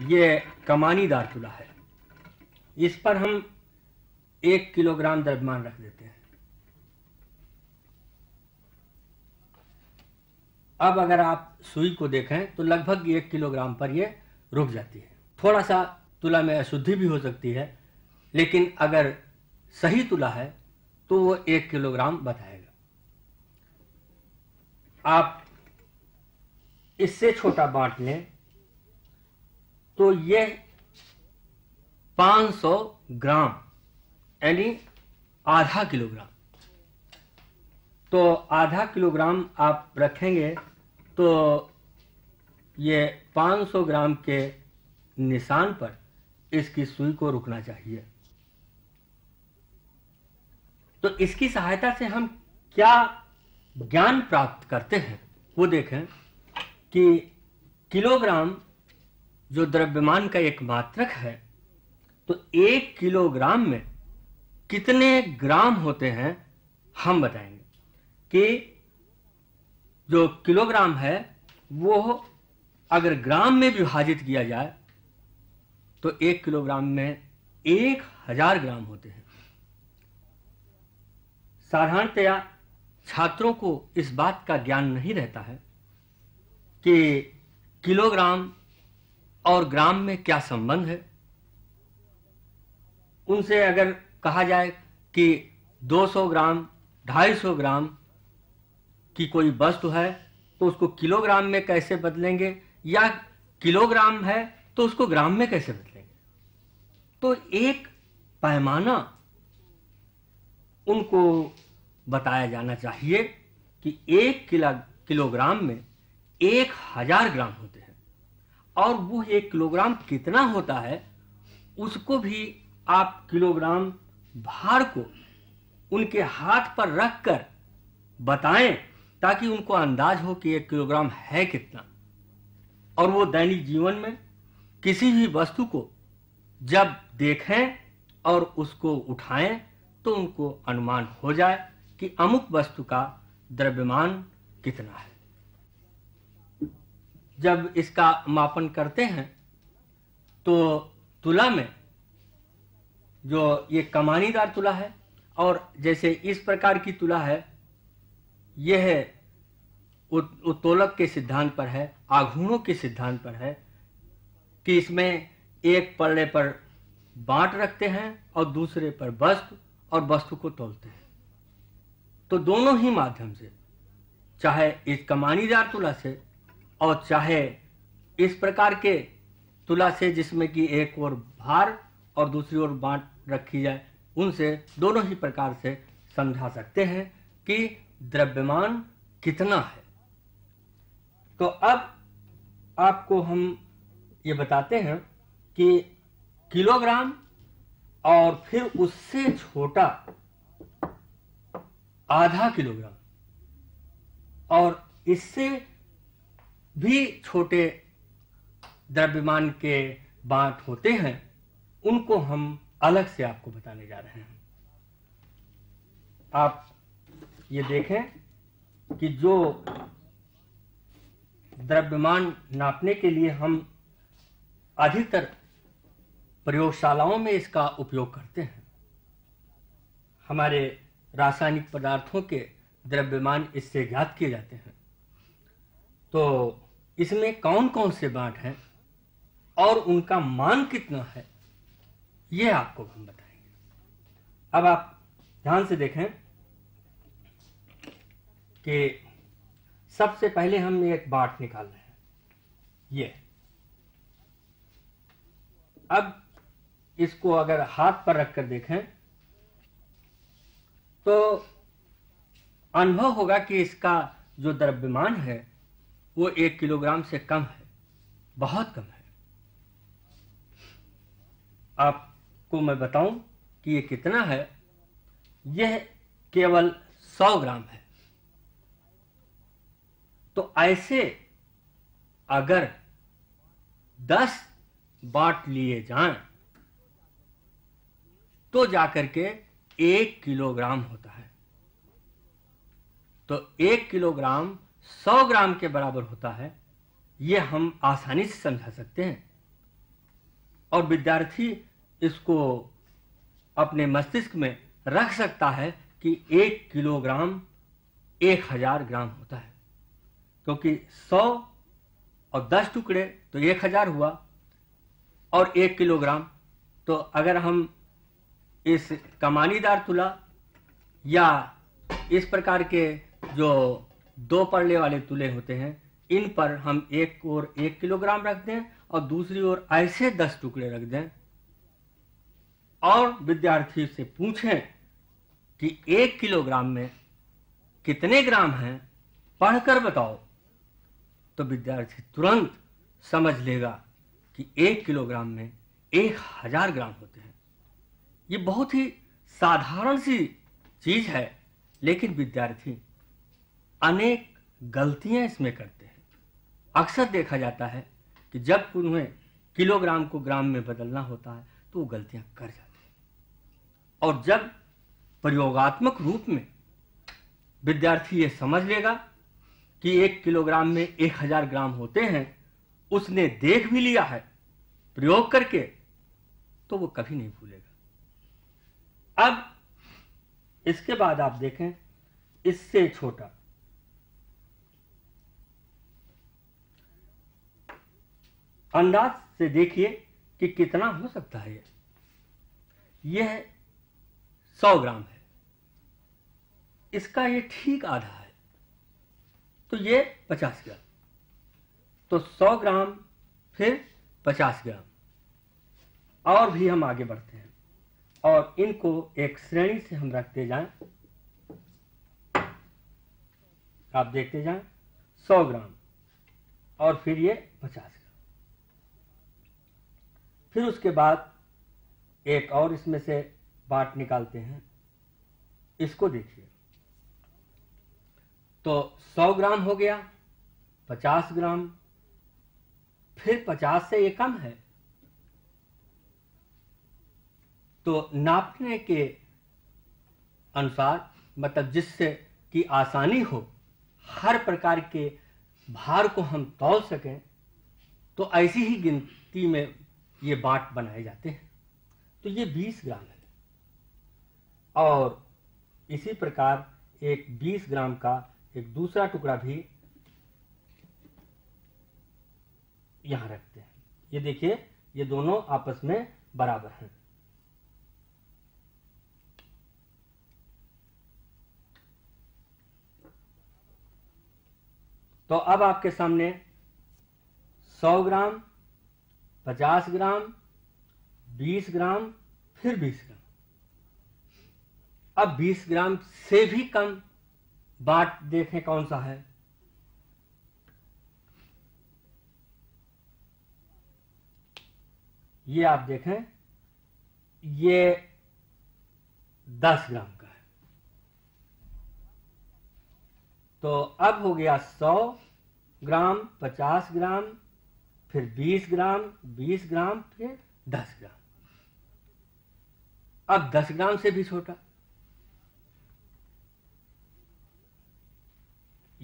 ये कमानीदार चूल्हा है इस पर हम एक किलोग्राम द्रव्यमान रख देते हैं अब अगर आप सुई को देखें तो लगभग एक किलोग्राम पर ये रुक जाती है थोड़ा सा तुला में अशुद्धि भी हो सकती है लेकिन अगर सही तुला है तो वो एक किलोग्राम बताएगा आप इससे छोटा बांट लें तो यह 500 ग्राम यानी आधा किलोग्राम तो आधा किलोग्राम आप रखेंगे तो ये 500 ग्राम के निशान पर इसकी सुई को रुकना चाहिए तो इसकी सहायता से हम क्या ज्ञान प्राप्त करते हैं वो देखें कि किलोग्राम जो द्रव्यमान का एक मात्रक है तो एक किलोग्राम में कितने ग्राम होते हैं हम बताएंगे कि जो किलोग्राम है वो अगर ग्राम में विभाजित किया जाए तो एक किलोग्राम में एक हजार ग्राम होते हैं साधारणतया छात्रों को इस बात का ज्ञान नहीं रहता है कि किलोग्राम और ग्राम में क्या संबंध है उनसे अगर कहा जाए कि 200 ग्राम 250 ग्राम की कोई वस्तु है तो उसको किलोग्राम में कैसे बदलेंगे या किलोग्राम है तो उसको ग्राम में कैसे बदलेंगे तो एक पैमाना उनको बताया जाना चाहिए कि एक किला किलोग्राम में एक हजार ग्राम होते हैं और वो एक किलोग्राम कितना होता है उसको भी आप किलोग्राम भार को उनके हाथ पर रख कर बताएं ताकि उनको अंदाज हो कि एक किलोग्राम है कितना और वो दैनिक जीवन में किसी भी वस्तु को जब देखें और उसको उठाएं तो उनको अनुमान हो जाए कि अमुक वस्तु का द्रव्यमान कितना है जब इसका मापन करते हैं तो तुला में जो ये कमानीदार तुला है और जैसे इस प्रकार की तुला है यह उत्तोलक के सिद्धांत पर है आघूणों के सिद्धांत पर है कि इसमें एक पल्ले पर बांट रखते हैं और दूसरे पर वस्तु और वस्तु को तोलते हैं तो दोनों ही माध्यम से चाहे इस कमानीदार तुला से और चाहे इस प्रकार के तुला से जिसमें कि एक ओर भार और दूसरी ओर बांट रखी जाए उनसे दोनों ही प्रकार से समझा सकते हैं कि द्रव्यमान कितना है तो अब आपको हम ये बताते हैं कि किलोग्राम और फिर उससे छोटा आधा किलोग्राम और इससे भी छोटे द्रव्यमान के बांट होते हैं उनको हम अलग से आपको बताने जा रहे हैं आप ये देखें कि जो द्रव्यमान नापने के लिए हम अधिकतर प्रयोगशालाओं में इसका उपयोग करते हैं हमारे रासायनिक पदार्थों के द्रव्यमान इससे ज्ञात किए जाते हैं तो इसमें कौन कौन से बांट हैं और उनका मान कितना है यह आपको हम बताएंगे अब आप ध्यान से देखें कि सबसे पहले हम एक बाट निकाल रहे हैं ये अब इसको अगर हाथ पर रखकर देखें तो अनुभव होगा कि इसका जो द्रव्यमान है वो एक किलोग्राम से कम है बहुत कम है आपको मैं बताऊं कि ये कितना है यह केवल सौ ग्राम है तो ऐसे अगर दस बाट लिए जाएं तो जाकर के एक किलोग्राम होता है तो एक किलोग्राम सौ ग्राम के बराबर होता है ये हम आसानी से समझा सकते हैं और विद्यार्थी इसको अपने मस्तिष्क में रख सकता है कि एक किलोग्राम एक हजार ग्राम होता है क्योंकि सौ और दस टुकड़े तो एक हजार हुआ और एक किलोग्राम तो अगर हम इस कमानीदार तुला या इस प्रकार के जो दो परले वाले तुले होते हैं इन पर हम एक और एक किलोग्राम रख दें और दूसरी ओर ऐसे दस टुकड़े रख दें और विद्यार्थी से पूछें कि एक किलोग्राम में कितने ग्राम हैं पढ़कर बताओ तो विद्यार्थी तुरंत समझ लेगा कि एक किलोग्राम में एक हजार ग्राम होते हैं ये बहुत ही साधारण सी चीज है लेकिन विद्यार्थी अनेक गलतियां इसमें करते हैं अक्सर देखा जाता है कि जब उन्हें किलोग्राम को ग्राम में बदलना होता है तो वो गलतियां कर जाते हैं और जब प्रयोगात्मक रूप में विद्यार्थी ये समझ लेगा कि एक किलोग्राम में एक हजार ग्राम होते हैं उसने देख भी लिया है प्रयोग करके तो वो कभी नहीं भूलेगा अब इसके बाद आप देखें इससे छोटा अंदाज से देखिए कि कितना हो सकता है यह सौ ग्राम है इसका ये ठीक आधा है तो ये पचास ग्राम तो सौ ग्राम फिर पचास ग्राम और भी हम आगे बढ़ते हैं और इनको एक श्रेणी से हम रखते जाएं आप देखते जाएं सौ ग्राम और फिर ये पचास ग्राम फिर उसके बाद एक और इसमें से बाट निकालते हैं इसको देखिए तो 100 ग्राम हो गया 50 ग्राम फिर 50 से ये कम है तो नापने के अनुसार मतलब जिससे कि आसानी हो हर प्रकार के भार को हम तौल सकें तो ऐसी ही गिनती में ये बाट बनाए जाते हैं तो ये 20 ग्राम है और इसी प्रकार एक 20 ग्राम का एक दूसरा टुकड़ा भी यहां रखते हैं ये देखिए ये दोनों आपस में बराबर हैं तो अब आपके सामने 100 ग्राम पचास ग्राम बीस ग्राम फिर बीस ग्राम अब बीस ग्राम से भी कम बाट देखें कौन सा है ये आप देखें ये दस ग्राम का है तो अब हो गया सौ ग्राम पचास ग्राम फिर 20 ग्राम 20 ग्राम फिर 10 ग्राम अब 10 ग्राम से भी छोटा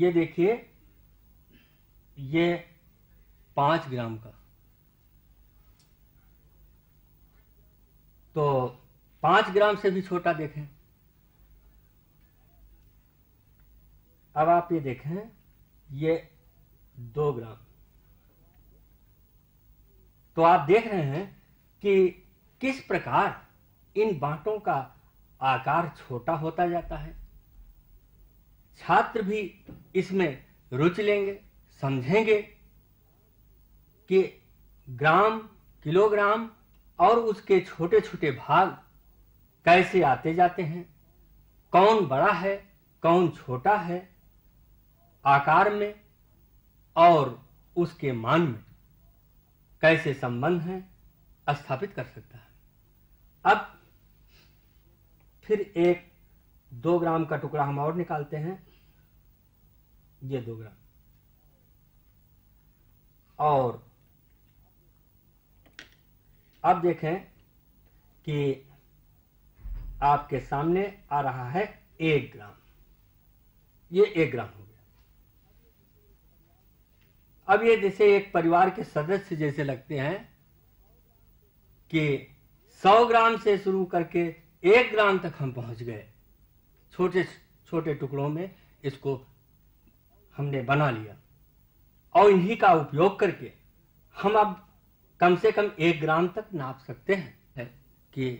ये देखिए ये 5 ग्राम का तो 5 ग्राम से भी छोटा देखें अब आप ये देखें ये दो ग्राम तो आप देख रहे हैं कि किस प्रकार इन बांटों का आकार छोटा होता जाता है छात्र भी इसमें रुचि लेंगे समझेंगे कि ग्राम किलोग्राम और उसके छोटे छोटे भाग कैसे आते जाते हैं कौन बड़ा है कौन छोटा है आकार में और उसके मान में कैसे संबंध हैं स्थापित कर सकता है अब फिर एक दो ग्राम का टुकड़ा हम और निकालते हैं ये दो ग्राम और अब देखें कि आपके सामने आ रहा है एक ग्राम ये एक ग्राम होगा अब ये जैसे एक परिवार के सदस्य जैसे लगते हैं कि 100 ग्राम से शुरू करके एक ग्राम तक हम पहुंच गए छोटे छोटे टुकड़ों में इसको हमने बना लिया और इन्हीं का उपयोग करके हम अब कम से कम एक ग्राम तक नाप सकते हैं कि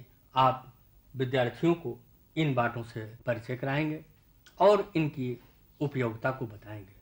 आप विद्यार्थियों को इन बातों से परिचय कराएंगे और इनकी उपयोगिता को बताएंगे